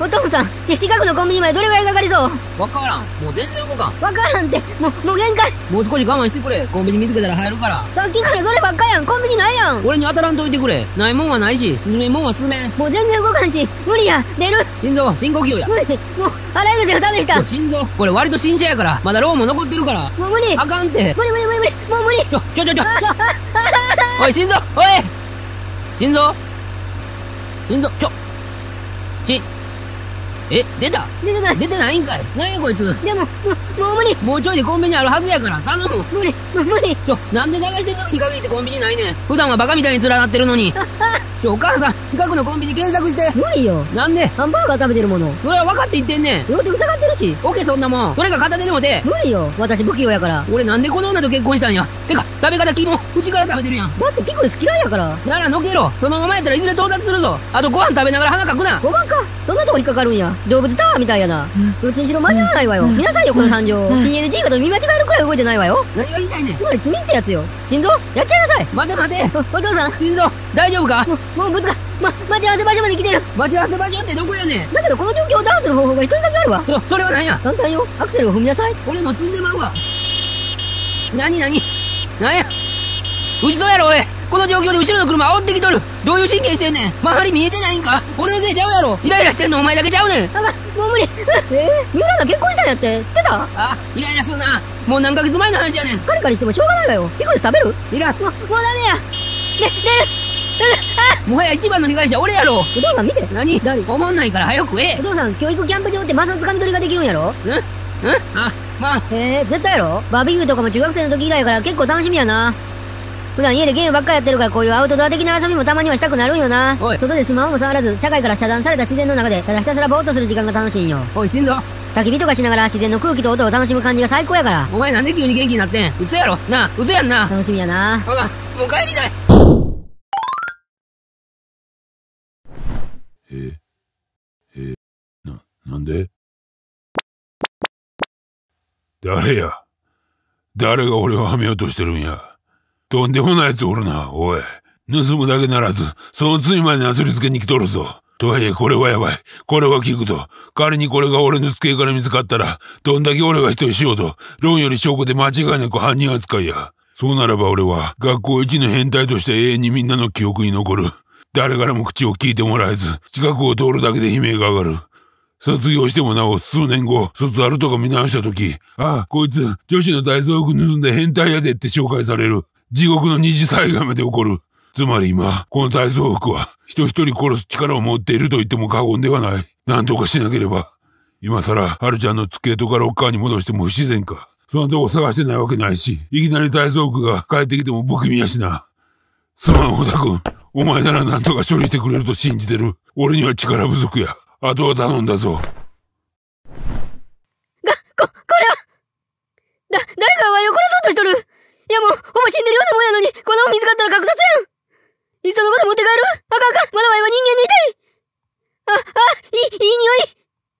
お父さん、近くのコンビニまでどれぐらいかかりそうわからん。もう全然動かん。わからんって、もう、もう限界。もう少し我慢してくれ。コンビニ見つけたら入るから。さっきからどればっかやん。コンビニないやん。俺に当たらんといてくれ。ないもんはないし、進めんもんは進めん。もう全然動かんし、無理や。出る。心臓、深呼吸や。無理。もう、あらゆる手を試した。心臓、これ割と新車やから、まだローも残ってるから。もう無理。あかんって。無理無理無理無理。もう無理。ちょ、ちょちょちょ。おい、心臓、おい心臓心臓ちょ、え出た出てない出てないんかい何やこいつでももう無理もうちょいでコンビニあるはずやから頼む無理無理ちょなんで探してんのに限ってコンビニないねん普段はバカみたいに連なってるのに ちょ、お母さん、近くのコンビニ検索して。無理よ。なんでハンバーガー食べてるもの。それは分かって言ってんねん。両手疑ってるし。オケそんなもん。それが片手でもて。無理よ。私不器用やから。俺なんでこの女と結婚したんや。てか、食べ方キモ。うちから食べてるやん。だってピクルス嫌いやから。ならのけろ。そのままやったらいずれ到達するぞ。あとご飯食べながら鼻かくな。ごまか。そんなとこ引っかかるんや。動物タワーみたいやな。どっちにしろ間に合わないわよ。見なさいよ、この惨状。PNG かと見間違えるくらい動いてないわよ。何が言いたいねん。つまり罪ってやつよ。心臓、やっちゃいなさい。待て待て。お父さん。心臓、大丈夫かもうぶつか、ま、待ち合わせ場所まで来てる待ち合わせ場所ってどこやねんだけどこの状況をダンスの方法が一人だけあるわそ、それは何や簡単よ。アクセルを踏みなさい。俺も積んでまうわ。なになにうちや嘘やろ、おいこの状況で後ろの車煽ってきとるどういう神経してんねん周り見えてないんか俺のせいちゃうやろイライラしてんのお前だけちゃうねんあかもう無理えー、三浦が結婚したんやって知ってたあ、イライラするなもう何ヶ月前の話やねんカリカリしてもしょうがないわよピクルス食べるいらもう、もうダメやね、ねもはや一番の被害者俺やろお父さん見て何誰おもんないから早くえお父さん教育キャンプ場ってマ所のつかみ取りができるんやろんんあまあへえ絶対やろバーベキューとかも中学生の時以来から結構楽しみやな普段家でゲームばっかやってるからこういうアウトドア的な遊びもたまにはしたくなるんよな。外でスマホも触らず、社会から遮断された自然の中で、ただひたすらぼーっとする時間が楽しいんよ。おい、死んぞ。焚き火とかしながら自然の空気と音を楽しむ感じが最高やから。お前なんで急に元気になってんうつやろなあ、うつやんな。楽しみやな。ほら、もう帰りたい。ええな、なんで誰や誰が俺をはめようとしてるんやとんでもない奴おるな、おい。盗むだけならず、その罪までなすりつけに来とるぞ。とはいえ、これはやばい。これは聞くと。仮にこれが俺の机から見つかったら、どんだけ俺が人しようと、論より証拠で間違いなく犯人扱いや。そうならば俺は、学校一の変態として永遠にみんなの記憶に残る。誰からも口を聞いてもらえず、近くを通るだけで悲鳴が上がる。卒業してもなお数年後、卒アルとか見直した時、ああ、こいつ女子の大蔵服盗んで変態やでって紹介される。地獄の二次災害まで起こる。つまり今、この体操服は人一人殺す力を持っていると言っても過言ではない。何とかしなければ。今更、春ちゃんの机とかロッカーに戻しても不自然か。そんなとこ探してないわけないし、いきなり体操服が帰ってきても不気味やしな。すまん、小田君。お前なら何とか処理してくれると信じてる。俺には力不足や。あとは頼んだぞ。が、こ、これはだ、誰かが殺そうとしとるいやもう、ほぼ死んでるようなもんやのに、このなも見つかったら確殺やんいっそのこと持って帰るあかんあかんまだわいは人間でいたいあ、あ、いい、いい匂い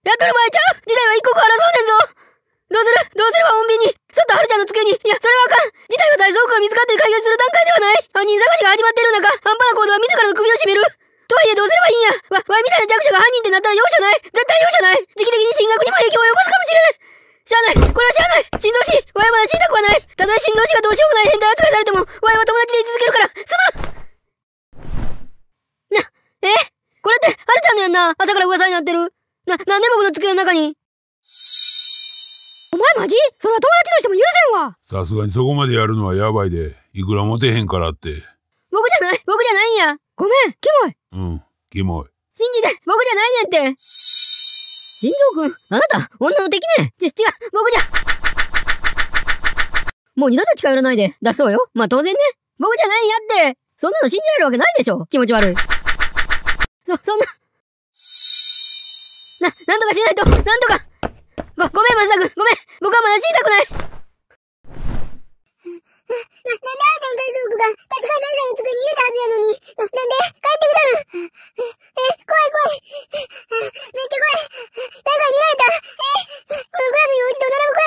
やっとる場ちゃう時代は一刻争うねんぞどうするどうすれば穏便にちょっと春ちゃんの机にいや、それはあかん事態は大蔵庫が見つかって解決する段階ではない犯人探しが始まっている中、半端な行動は自らの首を絞めるとはいえどうすればいいんやわ、わいみたいな弱者が犯人ってなったら容赦ない絶対容赦ない時期的に進学にも影響を及ぼすかもしれんしゃあないこれはしゃあない振動師わいはまだ死んだくはないたとえ振動師がどうしようもない変態扱いされても、わいは友達で居続けるからすまんな、えこれって、はるちゃんのやんな朝から噂になってるな、なんで僕の机の中に前マジそれは友達としても許せんわさすがにそこまでやるのはやばいでいくらモてへんからって僕じゃない僕じゃないんやごめんキモいうんキモい信じて僕じゃないねんって新藤君あなた女の敵ねち違う僕じゃもう二度と近寄らないで出そうよまあ当然ね僕じゃないんやってそんなの信じられるわけないでしょ気持ち悪いそそんなな、なんとかしないとなんとかご、ごめん、まさくごめん僕はまだ小さくないな、なんであんたの家族が、立ち返り大社の机に入れたはずやのに、な、なんで帰ってきたのえ、え、怖い怖いめっちゃ怖い誰かに見られたえ、このクラスに落ちと並ぶくら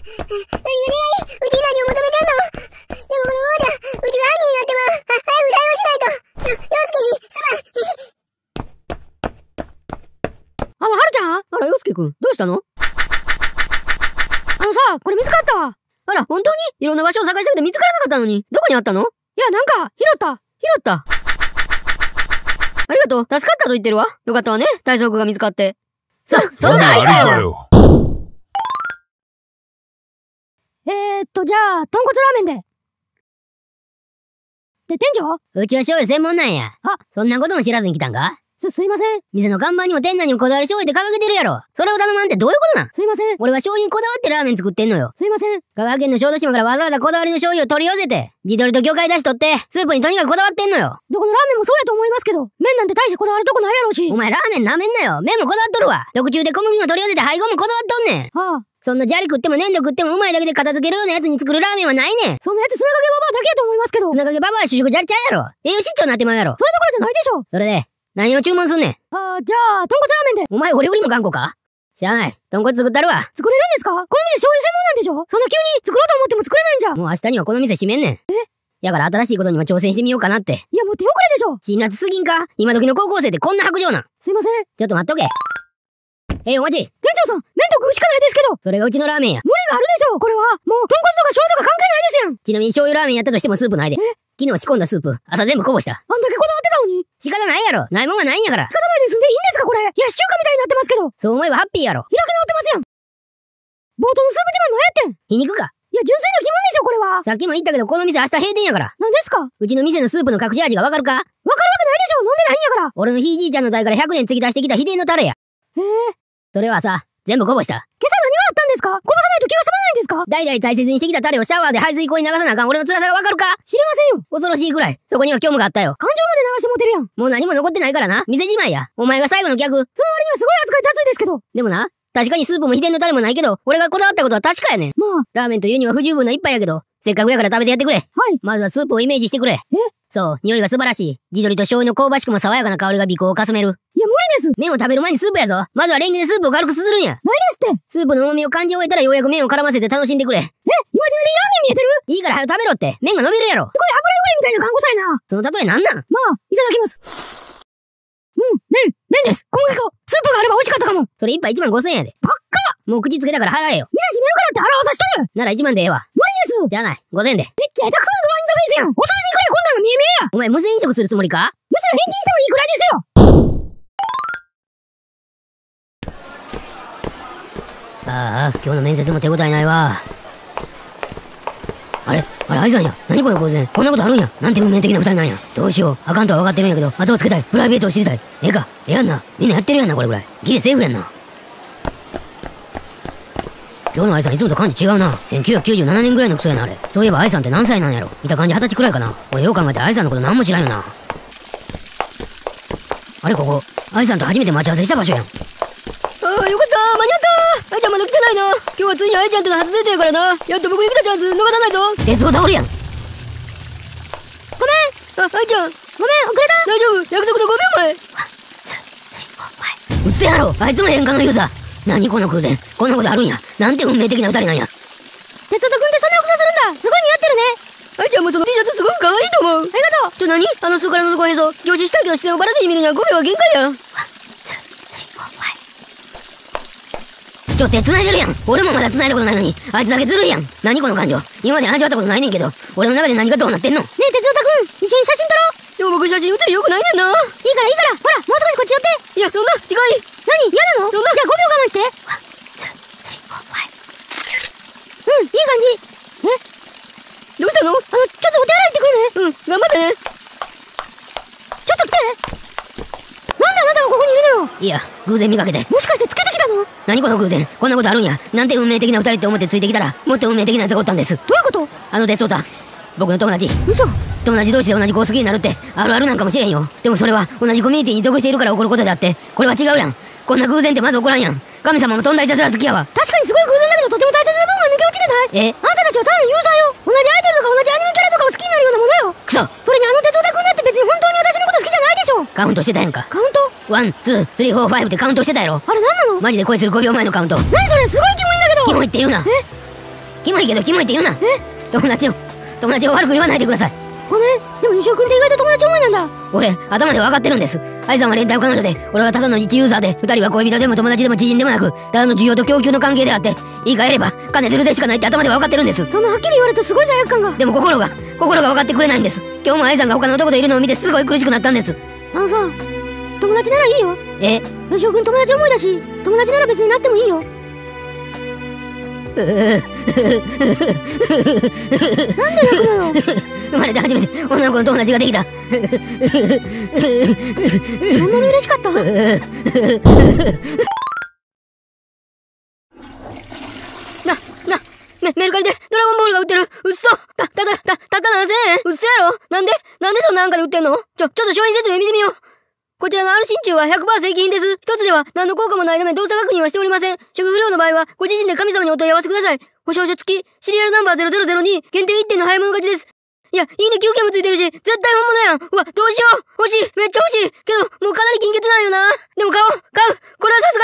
いの化け物おるもうね、ちょっとうちの机に返してきよった誰めっちゃ怖い何が狙いうちに何を求めてんのしたのあのさ、これ見つかったわ。あら、本当にいろんな場所を探したけど見つからなかったのに。どこにあったのいや、なんか、拾った。拾った。ありがとう。助かったと言ってるわ。よかったわね。体操服が見つかって。そ、そんなありだよ。えー、っと、じゃあ、豚骨ラーメンで。で、店長うちは醤油専門なんや。あ、そんなことも知らずに来たんかす、すいません。店の看板にも店内にもこだわり醤油って掲げてるやろ。それを頼まんってどういうことなんすいません。俺は醤油にこだわってラーメン作ってんのよ。すいません。香川県の小豆島からわざわざこだわりの醤油を取り寄せて、地鶏と魚介出しとって、スープにとにかくこだわってんのよ。どこのラーメンもそうやと思いますけど、麺なんて大してこだわるとこないやろし。お前ラーメンなめんなよ。麺もこだわっとるわ。特注で小麦も取り寄せて配合もこだわっとんねん。はあ。そんな砂利食っても粘土食ってもうまいだけで片付けるようなやつに作るラーメンはないねん。そんなやつ砂かけババアだけやと思いますけど。砂かけババアは主食じゃりちゃうやろ。栄養失調になってまうやろ。それどころじゃないでしょ。それで、何を注文すんねん。あー、じゃあ、豚骨ラーメンで。お前俺よりも頑固かしゃあない。豚骨作ったるわ。作れるんですかこの店醤油専門なんでしょそんな急に作ろうと思っても作れないんじゃ。もう明日にはこの店閉めんねん。えやから新しいことにも挑戦してみようかなって。いや、もう手遅れでしょ。辛辣すぎんか今時の高校生ってこんな白状なん。すいません。ちょっと待っとけ。え、お待ち。店長さん、麺と食うしかないですけど。それがうちのラーメンや。無理があるでしょ、これは。もう、豚骨とか醤油とか関係ないですやん。ちなみに醤油ラーメンやったとしてもスープないで。え昨日仕込んだスープ、朝全部こぼした。あんだけこだわってたのに。仕方ないやろ。ないもんはないんやから。仕方ないですんでいいんですかこれ。いや週間みたいになってますけど。そう思えばハッピーやろ。開き直ってますやん。冒頭のスープ自慢何やってん皮肉か。いや、純粋な疑問でしょ、これは。さっきも言ったけど、この店明日閉店やから。何ですかうちの店のスープの隠し味がわかるかわかるわけないでしょ飲んでないんやから俺のひいじいちゃんの代から100年継ぎ足してきた秘伝のタレや。へえ。それはさ、全部こぼした。今朝ったんですかこぼさないと気が済まないんですか代々大切にしてきたタレをシャワーで排水口に流さなあかん俺の辛さがわかるか知りませんよ恐ろしいくらい。そこには虚無があったよ。感情まで流してもてるやん。もう何も残ってないからな。店じまいや。お前が最後の客。その割にはすごい扱い雑いですけど。でもな、確かにスープも秘伝のタレもないけど、俺がこだわったことは確かやねん。まあ、ラーメンというには不十分な一杯やけど、せっかくやから食べてやってくれ。はい。まずはスープをイメージしてくれ。えそう、匂いが素晴らしい。地鶏と醤油の香ばしくも爽やかな香りが鼻孔をかすめる。いや、無理です麺を食べる前にスープやぞまずはレンゲでスープを軽くすするんや無理ですってスープの重みを感じ終えたらようやく麺を絡ませて楽しんでくれえ今マジナラーメン見えてるいいから早く食べろって麺が伸びるやろすごい油汚れみたいな感護えなその例えなんなんまあ、いただきますうん、麺、麺です小麦粉スープがあれば美味しかったかもそれ一杯一万五千円やで。ばっもう口つけたから払えよ。み閉めるからって腹渡しとるなら一万でええわ。じゃない、午前で。え、けどこのワインダメですやんお通しいくらいこんなの見え見えやお前無銭飲食するつもりかむしろ返金してもいいくらいですよああ、今日の面接も手応えないわ。あれあれ、アイさんや。何これ、午前。こんなことあるんや。なんて運命的な二人なんや。どうしよう。あかんとは分かってるんやけど、後をつけたい。プライベートを知りたい。ええか。ええやんな。みんなやってるやんな、これぐらい。ギリセーフやんな。今日の愛さんいつもと感じ違うな。1997年ぐらいのクソやな、あれ。そういえば愛さんって何歳なんやろ見た感じ二十歳くらいかな。俺よう考えて愛さんのこと何も知らんよな。あれ、ここ。愛さんと初めて待ち合わせした場所やん。ああ、よかった間に合った愛ちゃんまだ来てないな今日はついに愛ちゃんとの初デートやからなやっと僕に来たチャンス逃さないぞ鉄を倒るやんごめんあ、愛ちゃんごめん、遅れた大丈夫約束の5秒前うっせやろあいつも変化の言うた何この偶然こんなことあるんやなんて運命的な二人なんや哲人君ってそんなことするんだすごい似合ってるねあいちゃんもその T シャツすごく可愛いと思うありがとうちょ何あのすからのご映像凝視したいけど視線をバラせて見るには5秒は限界やんちょ手繋いでるやん俺もまだ繋いだことないのにあいつだけずるいやん何この感情今まで味わったことないねんけど俺の中で何がどうなってんのねえ哲夫君一緒に写真撮ろうでも僕写真写りよくないねんないいからいいからほらもう少しこっち寄っていやそんな近い何嫌なのそんな偶然見かけてもしかしてつけてきたの何この偶然こんなことあるんやなんて運命的な二人って思ってついてきたらもっと運命的なやつがおったんですどういうことあの鉄道だ。僕の友達嘘友達同士で同じ子好きになるってあるあるなんかもしれんよでもそれは同じコミュニティに属しているから起こることであってこれは違うやんこんな偶然ってまず起こらんやん神様もとんだいたずら好きやわ確かにすごい偶然だけどとても大切な部分が抜け落ちてないえあんたたちは単にユーザーよ同じアイドルとか同じアニメキャラとかを好きになるようなものよくそそれにあの鉄道オタんだって別に本当に私のこと好きじゃないでしょカウントしてたやんかカウントワン、ツー、スリー、フォー、ファイブってカウントしてたやろあれ何なのマジで恋する5秒前のカウント。何それすごいキモいんだけど キモいって言うな。えキモいけどキモいって言うな。え友達を、友達を悪く言わないでください。ごめん、でも吉尾君って意外と友達思いなんだ。俺、頭で分かってるんです。愛さんは連帯彼女で、俺はただの日ユーザーで、二人は恋人でも友達でも知人でもなく、ただの需要と供給の関係であって、言い換えれば、金ゼるでしかないって頭では分かってるんです。そんなはっきり言われるとすごい罪悪感が。でも心が、心が分かってくれないんです。今日も愛さんが他の男といるのを見てすごい苦しくなったんです。あのさ、友達ならいいよえよしお君友達思いだし友達なら別になってもいいよなんで泣くのよ生まれて初めて女の子の友達ができたそんなに嬉しかったな、な、メメルカリでドラゴンボールが売ってるうっそた、た、た、た、たった7 0円うっそやろなんでなんでそんなんかで売ってんのちょ、ちょっと商品説明見てみようこちらの R 真鍮は100%正規品です。一つでは何の効果もないため動作確認はしておりません。食不良の場合は、ご自身で神様にお問い合わせください。保証書付き、シリアルナンバー0002、限定1点の早物勝ちです。いや、いいね休憩もついてるし、絶対本物やんうわ、どうしよう欲しいめっちゃ欲しいけど、もうかなり金欠なんよなでも買おう買うこれはさす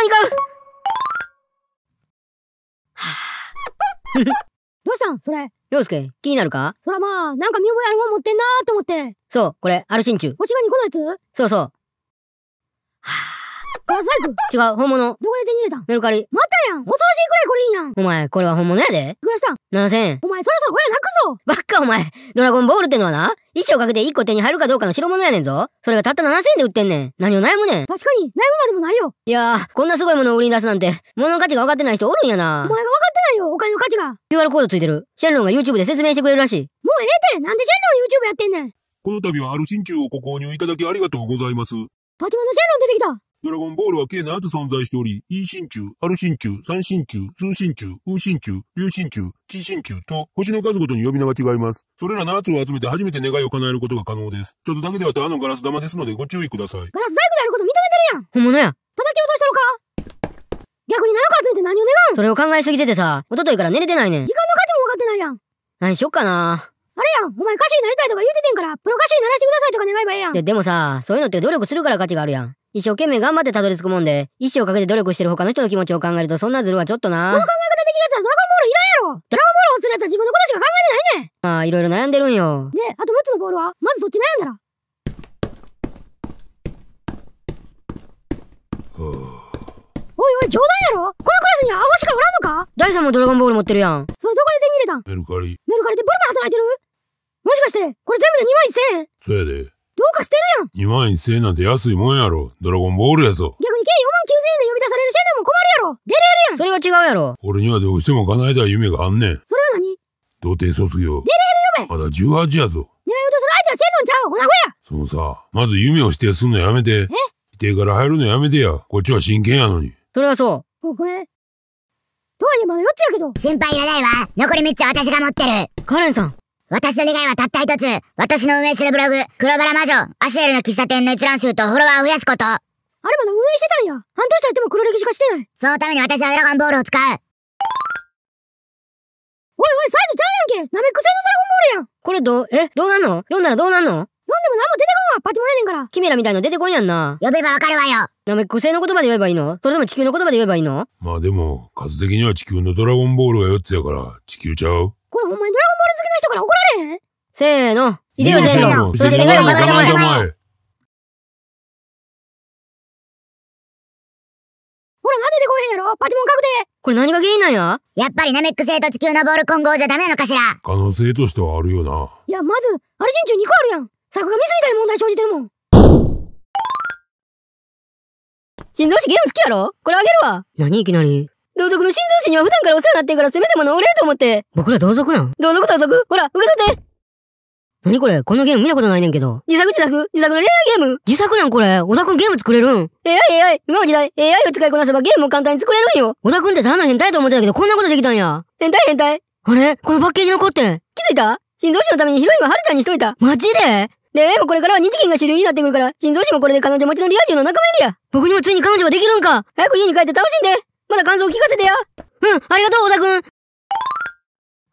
がに買うはぁ、どうしたんそれ。洋介、気になるかそらまあ、なんか見覚えあるもん持ってんなーと思って。そう、これ、アルシンチュ。星が2個のやつそうそう。バサイク違う、本物。どこで手に入れたんメルカリ。またやん恐ろしいくらいこれいいやんお前、これは本物やで。いくらしたん ?7000 円。お前、そろそろ親泣くぞばっかお前、ドラゴンボールってのはな、一生かけて一個手に入るかどうかの代物やねんぞ。それがたった7000円で売ってんねん。何を悩むねん。確かに、悩むまでもないよ。いやー、こんなすごいものを売りに出すなんて、物の価値が分かってない人おるんやな。お前が分かってないよ、お金の価値が。QR コードついてる。シェンロンが YouTube で説明してくれるらしい。もうええてなんでシェンロン YouTube やってんねんこの度はある新旧をご購入いただきありがとうございます。バトマンのジェロン出てきたドラゴンボールは計7つ存在しており、E 神球、R 神球、3神球、通神球、風神球、流神球、地神球と星の数ごとに呼び名が違います。それら7つを集めて初めて願いを叶えることが可能です。ちょっとだけではだのガラス玉ですのでご注意ください。ガラス細工であること認めてるやん本物や。叩き落としたのか逆に7個集めて何を願うそれを考えすぎててさ、おとといから寝れてないねん。時間の価値も分かってないやん。何しよっかなあれやん、お前歌手になりたいとか言うててんから、プロ歌手にならしてくださいとか願えばええやん。で、でもさ、そういうのって努力するから価値があるやん。一生懸命頑張ってたどり着くもんで、一生かけて努力してる他の人の気持ちを考えると、そんなズルはちょっとな。この考え方できるやつはドラゴンボールいらんやろドラゴンボールをするやつは自分のことしか考えてないねんまあ、いろいろ悩んでるんよ。で、あと6つのボールは、まずそっち悩んだら。おいおい、冗談やろこのクラスにはアホしかおらんのかダイさんもドラゴンボール持ってるやん。それどこで手に入れたんメルカリ。メルカリでブルマ働いてるもしかして、これ全部で2万1000円そうやで。どうかしてるやん !2 万1000円なんて安いもんやろ。ドラゴンボールやぞ。逆に計4万9000円で呼び出されるシェルも困るやろ出れるやんそれは違うやろ俺にはどうしても叶えたい夢があんねん。それは何童貞卒業。出れる夢まだ18やぞ。狙い撃とする相手はシェルンちゃうおなごやそのさ、まず夢を否定すんのやめて。え否定から入るのやめてや。こっちは真剣やのに。それはそう。ごめん。とはいえまだ4つやけど。心配いらないわ。残り3つは私が持ってる。カレンさん。私の願いはたった一つ。私の運営するブログ、黒バラ魔女、アシエルの喫茶店の閲覧数とフォロワーを増やすこと。あれまだ運営してたんや。半年経っても黒歴史化してない。そのために私はドラゴンボールを使う。おいおい、サイズちゃうやんけ。なめくせのドラゴンボールやん。これどう、え、どうなんの読んだらどうなんの読んでも何も出てこんわ。パチもンやねんから。キメラみたいの出てこんやんな。呼べばわかるわよ。なめくせの言葉で言えばいいのそれとも地球の言葉で言えばいいのまあでも、数的には地球のドラゴンボールが4つやから、地球ちゃうこれほんまにドラゴンボール好きな人から怒られへんせーの、秀吉の、そしていを叶えたまほら、なんででこへんやろパチモン確定これ何が原因なんややっぱりナメック星と地球のボール混合じゃダメなのかしら可能性としてはあるよな。いや、まず、アルジン中ュ2個あるやん。作画ミスみたいな問題生じてるもん。心臓師ゲーム好きやろこれあげるわ。何いきなり。同族の心臓師には普段からお世話になってるからせめてものお礼と思って。僕ら同族なん同族同族ほら、受け取って何これこのゲーム見たことないねんけど。自作自作自作の恋愛ゲーム自作なんこれ小田くんゲーム作れるん ?AI AI 今の時代 AI を使いこなせばゲームも簡単に作れるんよ小田くんってただの変態と思ってたけどこんなことできたんや変態変態あれこのパッケージ残って気づいた心臓師のためにヒロインは春ちゃんにしといたマジで恋愛もこれからは日銀が主流になってくるから心臓師もこれで彼女持ちのリア充の仲間入りや僕にもついに彼女ができるんか早く家に帰って楽しんでまだ感想聞かせてようん、ありがとう、小田くん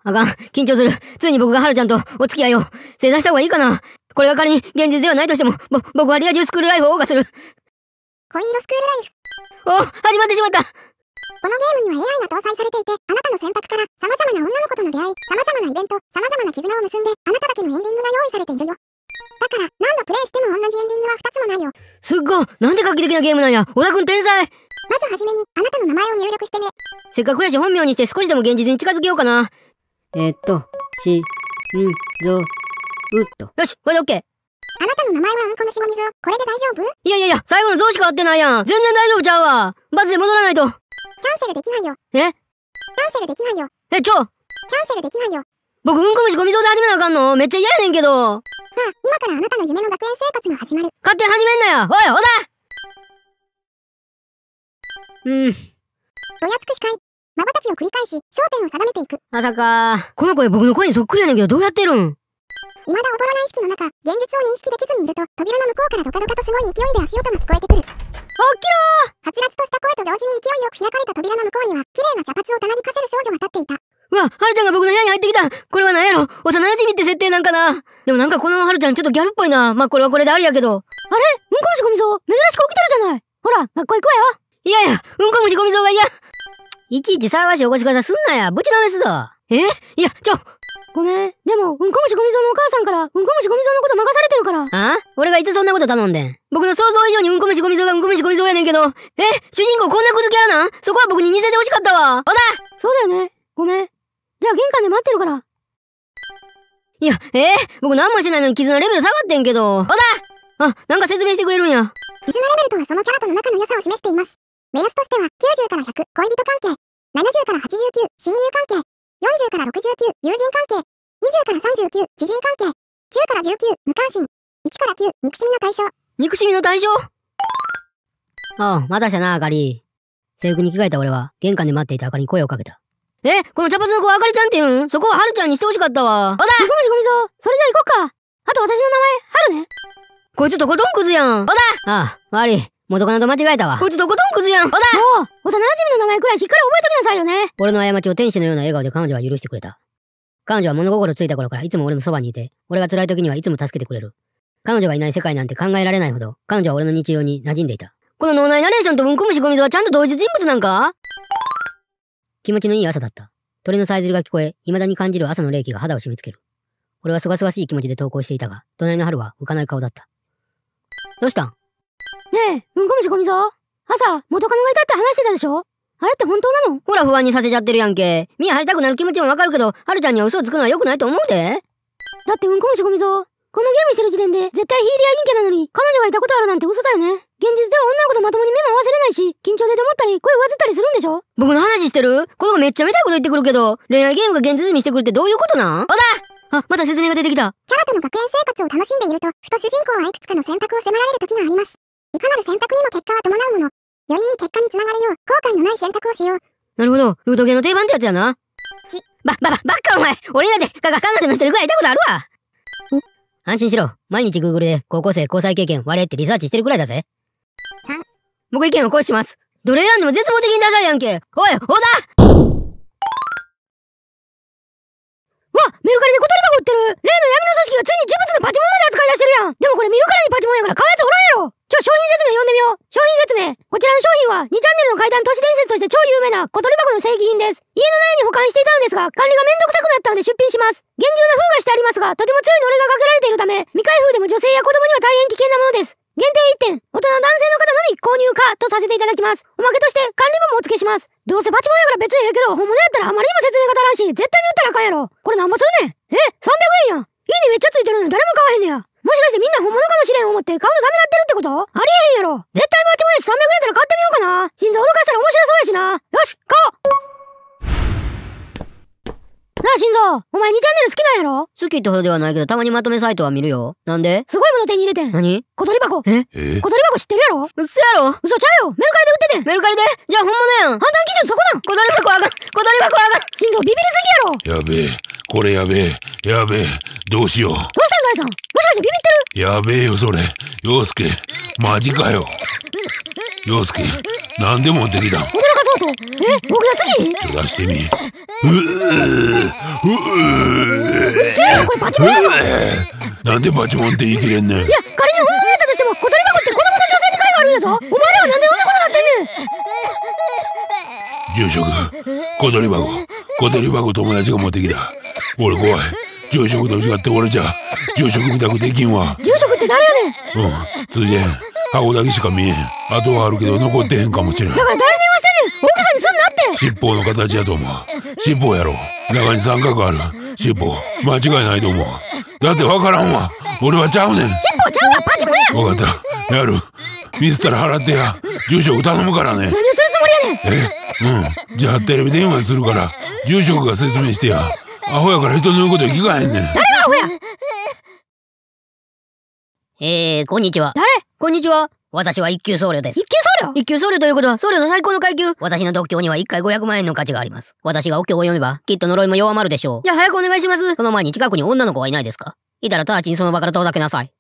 あかん、緊張する。ついに僕が春ちゃんとお付き合いを正座した方がいいかな。これが仮に現実ではないとしても、ぼ、僕はリア充スクールライフを謳歌する。恋色スクールライフ。お、始まってしまったこのゲームには AI が搭載されていて、あなたの選択から様々な女の子との出会い、様々なイベント、様々な絆を結んで、あなただけのエンディングが用意されているよ。だから、何度プレイしても同じエンディングは2つもないよ。すっごい、なんで画期的なゲームなんや。小田くん天才まずはじめに、あなたの名前を入力してね。せっかくやし本名にして少しでも現実に近づけようかな。えー、っと、し、ん、ぞ、うっと。よし、これでオッケー。あなたの名前はうんこ虫のみぞ。これで大丈夫いやいやいや、最後のゾウしか合ってないやん。全然大丈夫ちゃうわ。バスで戻らないと。キャンセルできないよ。えキャンセルできないよ。え、ちょキャンセルできないよ。僕、うんこ虫ゴミぞで始めなあかんのめっちゃ嫌やねんけど。ああ、今からあなたの夢の学園生活が始まる。勝手に始めんなよ。おい、ほだうん。どやつく視界。瞬きを繰り返し、焦点を定めていく。まさか、この声僕の声にそっくりやねんけど、どうやってるん未だ踊らない意識の中、現実を認識できずにいると、扉の向こうからドカドカとすごい勢いで足音が聞こえてくる。起きろーはつらつとした声と同時に勢いよく開かれた扉の向こうには、綺麗な茶髪をたなびかせる少女が立っていた。うわ、はるちゃんが僕の部屋に入ってきたこれは何やろ幼馴染って設定なんかなでもなんかこのはるちゃんちょっとギャルっぽいな。まあこれはこれでありやけど。あれ向こうの仕込みそう珍しく起きてるじゃないほら、学校行くわよいやいや、うんこ虫みぞうが嫌いちいち騒がしいおこし方すんなや、ぶちのめすぞ。えいや、ちょごめん、でも、うんこ虫みぞうのお母さんから、うんこ虫みぞうのこと任されてるから。あ俺がいつそんなこと頼んでん。僕の想像以上にうんこ虫みぞうがうんこ虫みぞうやねんけど、え主人公こんなことキャラなんそこは僕に似せてほしかったわ。おだそうだよね。ごめん。じゃあ玄関で待ってるから。いや、えー、僕何もしないのに絆レベル下がってんけど。おだあ、なんか説明してくれるんや。絆レベルとはそのキャラとの仲の良さを示しています。目安としては90から100恋人関係、70から89親友関係、40から69友人関係、20から39知人関係、10から19無関心、1から9憎しみの対象。憎しみの対象ああ、まだしたな、あかり。制服に着替えた俺は、玄関で待っていたあかりに声をかけた。え、この茶髪の子あかりちゃんって言うんそこははるちゃんにしてほしかったわ。おだごめんごめぞ。それじゃ行こうか。あと私の名前、はるね。これちょっとこれドンクやん。おだああ、悪い。元カノと間違えたわ。こいつどこどんクズやん。おだもう幼馴染の名前くらいしっかり覚えときなさいよね。俺の過ちを天使のような笑顔で彼女は許してくれた。彼女は物心ついた頃からいつも俺のそばにいて、俺が辛い時にはいつも助けてくれる。彼女がいない世界なんて考えられないほど、彼女は俺の日常に馴染んでいた。この脳内ナレーションとうんこ虫込みとはちゃんと同一人物なんか気持ちのいい朝だった。鳥のさえずりが聞こえ、未だに感じる朝の冷気が肌を締め付ける。俺はそがそがしい気持ちで投稿していたが、隣の春は浮かない顔だった。どうしたんねえ、うんこ虫ゴミぞ。朝、元カノがいたって話してたでしょあれって本当なのほら不安にさせちゃってるやんけ。見張りたくなる気持ちもわかるけど、はるちゃんには嘘をつくのは良くないと思うで。だってうんこ虫ゴミぞ。このゲームしてる時点で絶対ヒーリア陰キャなのに、彼女がいたことあるなんて嘘だよね。現実では女の子とまともに目も合わせれないし、緊張で黙ったり声をわずったりするんでしょ僕の話してるこの子めっちゃ見たいこと言ってくるけど、恋愛ゲームが現実にしてくるってどういうことなんあだあ、また説明が出てきた。キャラとの学園生活を楽しんでいると、ふと主人公はいくつかの選択を迫られる時があります。いかなる選択にも結果は伴うもの。よりいい結果につながるよう、後悔のない選択をしよう。なるほど。ルートゲの定番ってやつやな。ち、ば、ば、ば、ばっかお前俺だで、て、か、か、彼女の一人くらいいたことあるわ安心しろ。毎日 Google で高校生交際経験割れってリサーチしてるくらいだぜ。3僕意見を行使します。どれ選んでも絶望的にダサいやんけ。おい、小田わ、メルカリで小鳥箱売ってる例の闇式がついに呪物のパチモンまで扱い出してるやんでもこれ見るからにパチモンやから買うやつおらんやろちょ、商品説明読んでみよう商品説明こちらの商品は2チャンネルの階段都市伝説として超有名な小鳥箱の正規品です。家の内に保管していたのですが、管理がめんどくさくなったので出品します。厳重な封がしてありますが、とても強い呪いがかけられているため、未開封でも女性や子供には大変危険なものです。限定1点、大人男性の方のみ購入可とさせていただきます。おまけとして管理部もお付けします。どうせパチモンやから別にええけど、本物やったらあまりにも説明が足らんし、絶対に売ったらあかんやろ。これなんぼするねんえ ?300 円やんにめっちゃついてるのに誰も買わへんねやもしかしてみんな本物かもしれん思って買うのためらってるってことありえへんやろ絶対バチモンやし300円やったら買ってみようかな心臓脅かしたら面白そうやしなよし買おうなあ心臓お前2チャンネル好きなんやろ好きってほどではないけどたまにまとめサイトは見るよなんですごいもの手に入れてん何小鳥箱え小鳥箱知ってるやろ嘘やろ嘘ちゃうよメルカリで売っててんメルカリでじゃあ本物やん判断基準そこなん小鳥箱あがん小鳥箱あがん心臓ビビりすぎやろやべえこれやべえやべえどうしようしさんもししビビってるやべえよそれ陽介マジかよ陽介何でもできたかそうとえ僕が好き出してみううううなんでバチモンって言い切れんねんいや仮に本物やったとしても小鳥箱って子供と女性に会があるんやぞお前らはなんでこんなことなってんねん住職小鳥箱小鳥箱友達が持ってきた俺怖い住職と違って俺じゃ住職みたくできんわ住職って誰やねんうんついで箱だけしか見えん後はあるけど残ってへんかもしれんだから誰に言してんねん奥さんにすんなって尻尾の形やと思う尻尾やろ中に三角ある尻尾間違いないと思うだって分からんわ俺はちゃうねん尻尾ちゃうわパチコや分かったやるミスったら払ってや住職頼むからね何するつもりやねんえうんじゃあテレビ電話するから住職が説明してやアホやから人の言うこと聞かへんねん誰がアホやえー、こんにちは。誰こんにちは。私は一級僧侶です。一級僧侶一級僧侶ということは僧侶の最高の階級私の独居には一回500万円の価値があります。私がお経を読めば、きっと呪いも弱まるでしょう。じゃあ早くお願いします。その前に近くに女の子はいないですかいたら直ちにその場から遠ざけなさい。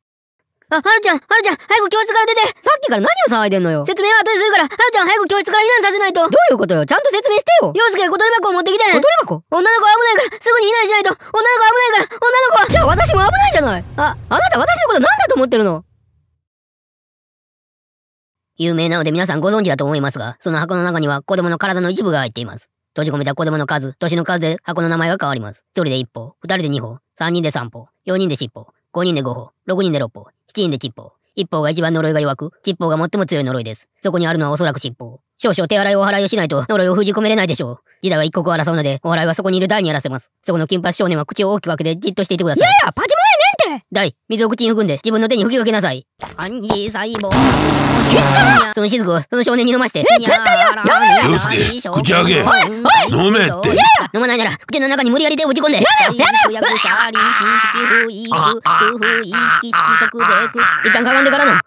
あ、はるちゃん、はるちゃん、早く教室から出てさっきから何を騒いでんのよ説明は後でするから、はるちゃん早く教室から避難させないとどういうことよちゃんと説明してよ洋介小鳥箱を持ってきて小鳥箱女の子は危ないから、すぐに避難しないと女の子は危ないから、女の子はじゃあ私も危ないじゃないあ、あなた私のこと何だと思ってるの有名なので皆さんご存知だと思いますが、その箱の中には子供の体の一部が入っています。閉じ込めた子供の数、年の数で箱の名前が変わります。一人で一歩、二人で二歩、三人で三歩、四人で七歩、5人で5歩、6人で6歩、7人でチッ一方が一番呪いが弱く、チッが最も強い呪いです。そこにあるのはおそらくチッ少々手洗いお払いをしないと呪いを封じ込めれないでしょう。時代は一刻を争うので、お払いはそこにいる台にやらせます。そこの金髪少年は口を大きく開けてじっとしていてください。いやいや、パチモ大、水を口に含んで自分の手に吹きかけなさい。暗示細胞。ケそのしずくをその少年に飲まして。え、絶対ややめろよすけ、口開け。おいおい飲めって。飲まないなら、口の中に無理やりで落ち込んで。やめろやめろ薬、シャーリー、新式、不意、不不意識、色即で。一旦かがんでからの、上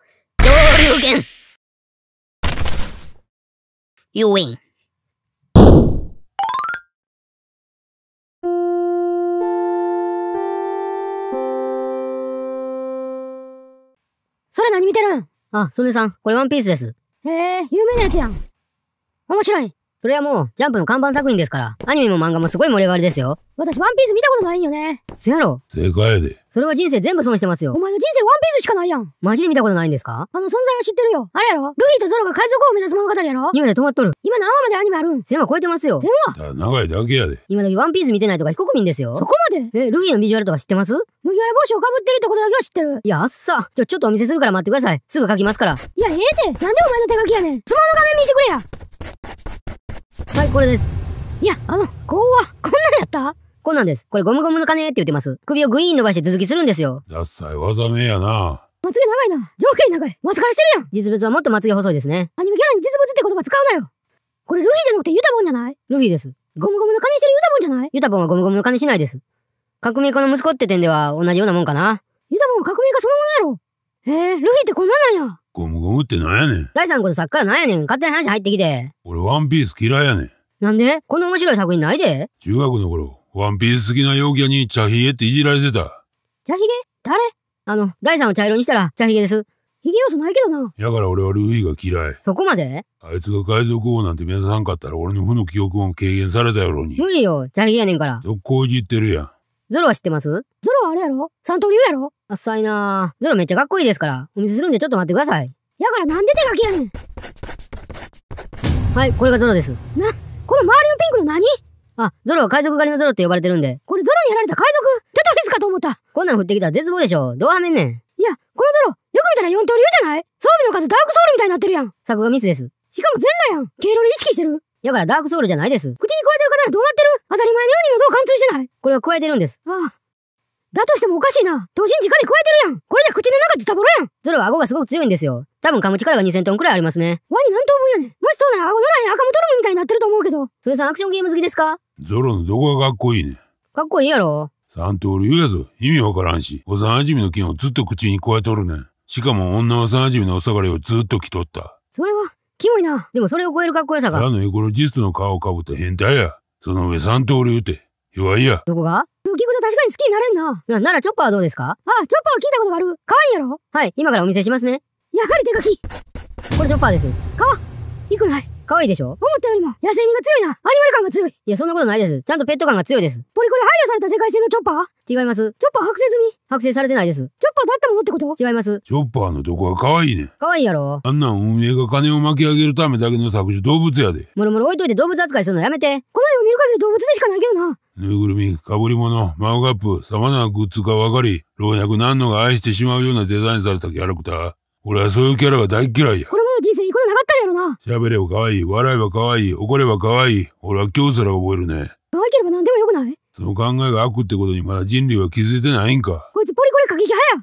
流拳。You win. てるんあ、曽根さん、これワンピースです。へえ、有名なやつやん。面白い。それはもう、ジャンプの看板作品ですから、アニメも漫画もすごい盛り上がりですよ。私、ワンピース見たことないよね。そやろ。正解やで。それは人生全部損してますよ。お前の人生ワンピースしかないやん。マジで見たことないんですかあの存在は知ってるよ。あれやろルフィとゾロが海賊王を目指す物語やろ今で止まっとる。今何話までアニメあるん ?1000 話超えてますよ。1000話長いだけやで。今だけワンピース見てないとか非国民ですよ。そこまでえ、ルフィのビジュアルとか知ってます麦わら帽子をかぶってるってことだけは知ってる。いや、あっさ。ちょ、ちょっとお見せするから待ってください。すぐ書きますから。いや、ええー、て。なんでお前の手書きやねん。スマの画面見せてくれや。はい、これです。いや、あの、こうは、こんなのやったこんなんです。これゴムゴムの金って言ってます。首をグイーン伸ばして続きするんですよ。雑歳技ねえやな。まつげ長いな。条件長い。まつからしてるやん。実物はもっとまつげ細いですね。アニメキャラに実物って言葉使うなよ。これルフィじゃなくてユタボンじゃないルフィです。ゴムゴムの金してるユタボンじゃないユタボンはゴムゴムの金しないです。革命家の息子って点では同じようなもんかな。ユタボンは革命家そのものやろ。えー、ルフィってこんなんなんや。ゴムゴムってなんやねん。第三ことさっきからなんやねん。勝手に話入ってきて。俺ワンピース嫌いやねん。なんでこの面白い作品ないで中学の頃、ワンピース好きな陽キャに茶ヒゲっていじられてた。茶ヒゲ誰あの、第三を茶色にしたら茶ヒゲです。ヒゲ要素ないけどな。やから俺はルフィが嫌い。そこまであいつが海賊王なんて目指さんかったら俺の負の記憶も軽減されたやろに。無理よ。茶ヒゲやねんから。続行いじってるやん。ゾロは知ってますれやろ三刀流やろあっさいなぁ。ゾロめっちゃかっこいいですから。お見せするんでちょっと待ってください。やからなんで手書きやねん。はい、これがゾロです。な、この周りのピンクの何あ、ゾロは海賊狩りのゾロって呼ばれてるんで。これゾロにやられた海賊テトリスかと思った。こんなん降ってきたら絶望でしょ。どうはめんねん。いや、このゾロ、よく見たら四刀流じゃない装備の数ダークソウルみたいになってるやん。作画ミスです。しかも全裸やん。毛色に意識してる。やからダークソウルじゃないです。口に加えてる方はどうなってる当たり前のようにどを貫通してないこれは加えてるんです。ああ。だとしてもおかしいな。心地下で加えてるやん。これで口の中でたぼろやん。ゾロは顎がすごく強いんですよ。多分噛む力が2000トンくらいありますね。ワニ何頭分やねん。もしそうなら顎乗らへん赤もトロムみたいになってると思うけど。それさんアクションゲーム好きですかゾロのどこがかっこいいねん。かっこいいやろ。三通流言うやぞ。意味わからんし。幼じみの剣をずっと口に加えとるねん。しかも女はじみのおさばりをずっと着とった。それは、キモいな。でもそれを超えるかっこよさが。あのエコロジストの顔をかぶった変態や。その上三刀流って。弱いや。どこがも聞くと確かに好きになれんな。な、ならチョッパーはどうですかあ、チョッパー聞いたことがある。可愛いやろはい、今からお見せしますね。やはり手書き。これチョッパーです。かわいくない可愛いでしょ思ったよりも、野生味が強いな。アニマル感が強い。いや、そんなことないです。ちゃんとペット感が強いです。ポリコレ配慮された世界線のチョッパー違います。チョッパー剥製済み剥製されてないです。チョッパーだったものってこと違います。チョッパーのとこは可愛いね可愛いやろ。あんなん運営が金を巻き上げるためだけの作詞動物やで。もろもろ置いといて動物扱いするのやめて。この絵を見る限り動物ぬいぐるみ、かぶり物、マグカップ、様なグッズが分かり、老若男女が愛してしまうようなデザインされたキャラクター。俺はそういうキャラが大嫌いや。これまで人生いいことなかったんやろな。喋れば可愛い、笑えば可愛い、怒れば可愛い。俺は今日すら覚えるね。可愛ければ何でもよくないその考えが悪ってことにまだ人類は気づいてないんか。こいつポリコリ過激派や。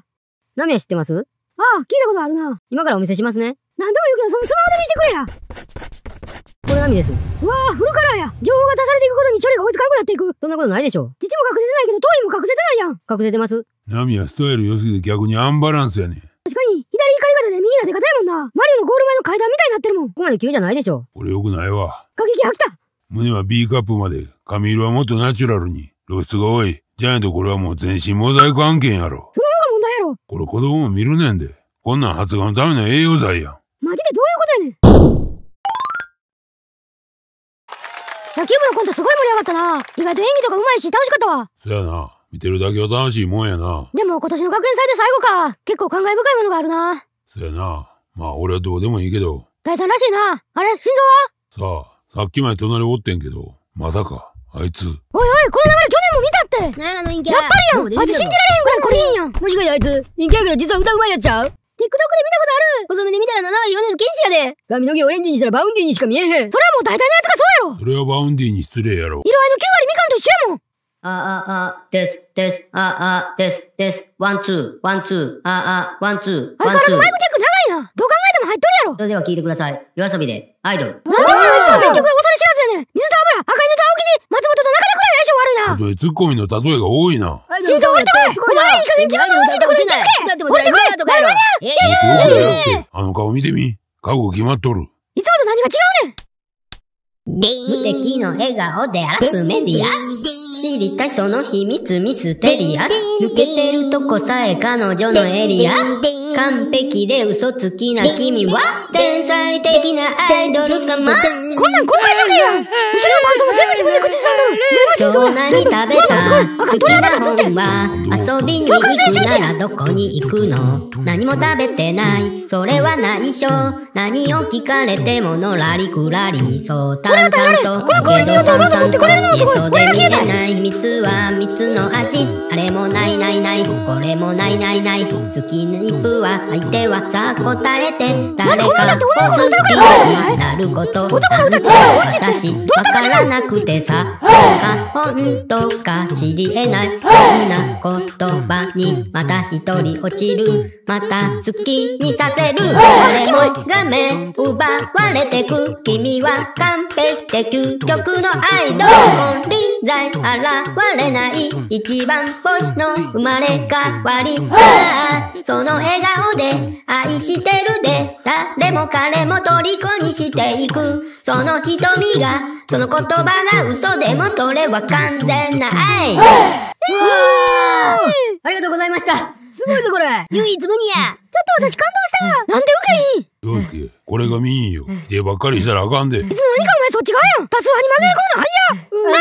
ナミは知ってますああ、聞いたことあるな。今からお見せしますね。何でもよくない、そのスマホで見せてくれや。これがです。うわフルカラーや情報が足されていくことに処理が追いつかなくなっていくそんなことないでしょ。父も隠せてないけど、トイも隠せてないやん隠せてますナミはスタイル良すぎて逆にアンバランスやね確かに、左怒り方で右がかたいもんな。マリオのゴール前の階段みたいになってるもん。ここまで急じゃないでしょ。これよくないわ。過激派きた胸は B カップまで、髪色はもっとナチュラルに。露出が多い。ャゃアンとこれはもう全身モザイク案件やろ。その方が問題やろ。これ子供も見るねんで。こんなん発芽のための栄養剤やん。マジでどういうことやねん。野球部のコントすごい盛り上がったな意外と演技とかうまいし楽しかったわそやな見てるだけは楽しいもんやなでも今年の学園祭で最後か結構感慨深いものがあるなそやなまあ俺はどうでもいいけど大さんらしいなあれ心臓はさあさっきまで隣おってんけどまさかあいつおいおいこの流れ去年も見たってなやの陰キャやっぱりやんあいつ信じられへんぐらいこれいいんやんもしかしてあいつ陰キャやけど実は歌うまいやっちゃう TikTok で見たことある細目で見たら7割米津玄師やで髪の毛オレンジにしたらバウンディにしか見えへんそれはもう大体のやつがそうやろそれはバウンディに失礼やろ色合いの9割みかんと一緒やもんあああ、です、です、ああ、です、です、ワンツー、ワンツー、ああ、ワンツー、ワンツー。相変わらずマイクチェック長いなどう考の入っとるやろそれでは聞いてください。夜遊びで、アイドル。なんでこれいつも選曲が恐れ知らずやねん水と油、赤犬と青生地、松本と中田くらい相性悪いなお前、ツッコミの例えが多いな。心臓折れてこいお前、いい加減自分の落ちてことに気づけ折れてこいとかやろいやいやいやあの顔見てみ。覚悟決まっとる。いつもと何が違うねん無敵の笑顔で荒らすメディア知りたいその秘密ミステリアス抜けてるとこさえ彼女のエリア完璧で嘘つきな君は天才的なアイドル様こんなん公開処刑や後ろの感想全部自分で口ずさんだ全部心臓食べた好きなもんは遊びに行くならどこに行くの何も食べてないそれは内緒何を聞かれてものらりくらりそうたんとこの公園によってわざ持ってこれるのもすごいがえない秘密は蜜の味あれもないないないこれもないないない好きな一歩は相手はさあ答えて誰かを好きになること男歌って私、わからなくてさ、ほか、ほんとか知りえない。こんな言葉に、また一人落ちる。また好きにさせる。誰も画面奪われてく。君は完璧で究極のアイドル。在現れない一番星の生まれ変わりその笑顔で愛してるで誰も彼も虜にしていくその瞳がその言葉が嘘でもそれは完全な愛ありがとうございましたすごいぞこれ 唯一無二やちょっと私感動したなんでウケいどうすけこれが民意よ否定ばっかりしたらあかんでいつの間にかお前そっち側やん多数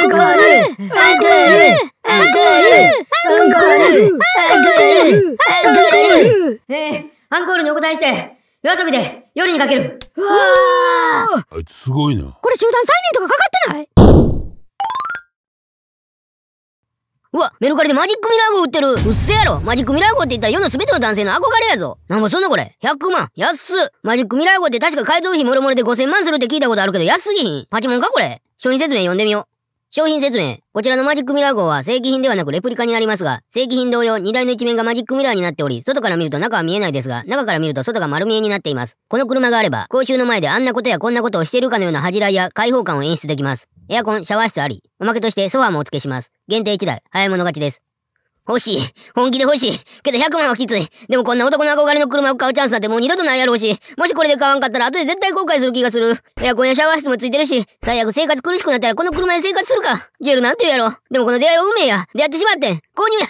派に混ぜるこのはいやアンコールアンコールアンコールアンコールアンコールアンコールえー、アンコールにお答えして夜遊びで夜にかけるうわあいつすごいなこれ集団催眠とかかかってないうわ、メルカリでマジックミラー号売ってる。うっせやろ。マジックミラー号って言ったら世の全ての男性の憧れやぞ。なんぼそんのこれ。100万。安っ。マジックミラー号って確か改造費もろもろで5000万するって聞いたことあるけど安すぎひん。パチモンかこれ。商品説明読んでみよう。商品説明。こちらのマジックミラー号は正規品ではなくレプリカになりますが、正規品同様、荷台の一面がマジックミラーになっており、外から見ると中は見えないですが、中から見ると外が丸見えになっています。この車があれば、公衆の前であんなことやこんなことをしているかのような恥じらいや開放感を演出できます。エアコン、シャワー室あり。おまけとしてソファーもお付けします。限定1台、早い者勝ちです。欲しい。本気で欲しい。けど100万はきつい。でもこんな男の憧れの車を買うチャンスだってもう二度とないやろうし。もしこれで買わんかったら後で絶対後悔する気がする。エアコンやシャワー室もついてるし、最悪生活苦しくなったらこの車で生活するか。ジュエルなんて言うやろ。でもこの出会いは運命や。出会ってしまって購入や。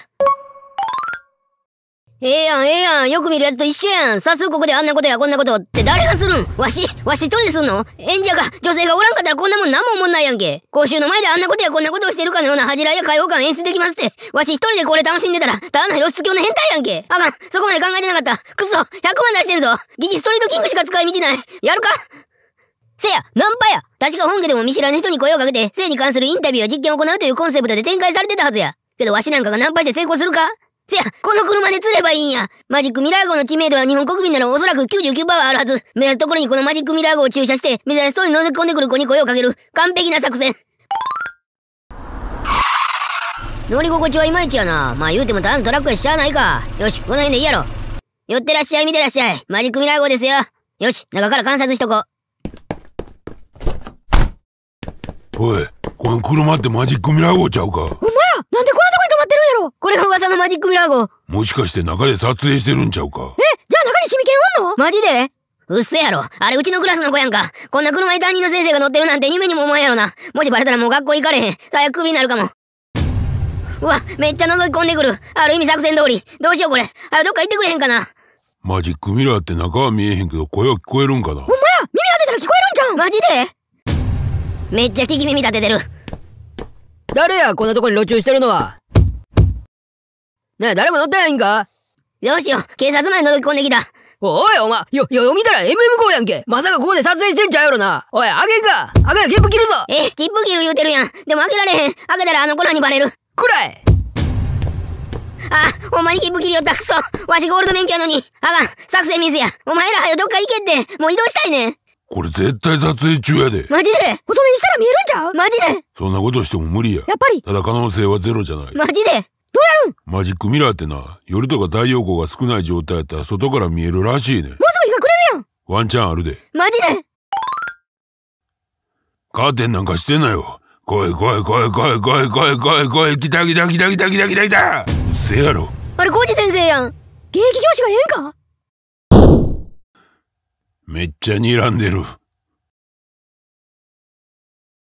ええやん、ええやん。よく見るやつと一緒やん。早速ここであんなことやこんなことって誰がするんわし、わし一人ですんの演者が、女性がおらんかったらこんなもん何も思んないやんけ。公衆の前であんなことやこんなことをしてるかのような恥じらいや解放感演出できますって。わし一人でこれ楽しんでたら、ただの露出狂の変態やんけ。あかん、そこまで考えてなかった。くそ、100万出してんぞ。ギジストリートキングしか使い道ない。やるかせや、ナンパや。確か本家でも見知らぬ人に声をかけて、性に関するインタビューや実験を行うというコンセプトで展開されてたはずや。けどわしなんかがナンパして成功するかせや、この車で釣ればいいんや。マジックミラー号の知名度は日本国民ならおそらく99%はあるはず。目指すところにこのマジックミラー号を駐車して、目指すそうに覗き込んでくる子に声をかける。完璧な作戦。乗り心地はいまいちやな。まあ言うてもただのトラックやしちゃあないか。よし、この辺でいいやろ。寄ってらっしゃい、見てらっしゃい。マジックミラー号ですよ。よし、中から観察しとこう。おい、この車ってマジックミラー号ちゃうか。お前なんでこんなところこれが噂のマジックミラー号もしかして中で撮影してるんちゃうかえじゃあ中にシミケンおんのマジでうっせやろ。あれうちのクラスの子やんか。こんな車に担任の先生が乗ってるなんて夢にも思わんやろな。もしバレたらもう学校行かれへん。最悪クビになるかも。うわ、めっちゃ覗き込んでくる。ある意味作戦通り。どうしようこれ。あれどっか行ってくれへんかな。マジックミラーって中は見えへんけど声は聞こえるんかな。ほんまや耳当てたら聞こえるんじゃんマジでめっちゃ聞き耳立ててる。誰や、こんなとこに路中してるのは。ねえ、誰も乗ってないんかどうしよう、警察まで覗き込んできた。おい、お前、よ、よ、読みたら MM5 やんけ。まさかここで撮影してんちゃうやろな。おい、あげんか。あげた切符切るぞ。え、切符切る言うてるやん。でも開けられへん。開けたらあの子らにバレる。くらいあ、ほんまに切符切りよった。くそ。わしゴールド免許やのに。あがん、作戦ミスや。お前らはよ、どっか行けって。もう移動したいねん。これ絶対撮影中やで。マジで細めにしたら見えるんちゃうマジでそんなことしても無理や。やっぱり。ただ可能性はゼロじゃない。マジでどうやるマジックミラーってな、夜とか太陽光が少ない状態やったら外から見えるらしいね。もうすぐ日が暮れるやんワンチャンあるで。マジでカーテンなんかしてんなよ。来い来い来い来い来い来い来い来い来た来た来た来た来た来た来たうっせえやろ。あれ、コージ先生やん。現役教師がええんかめっちゃ睨んでる。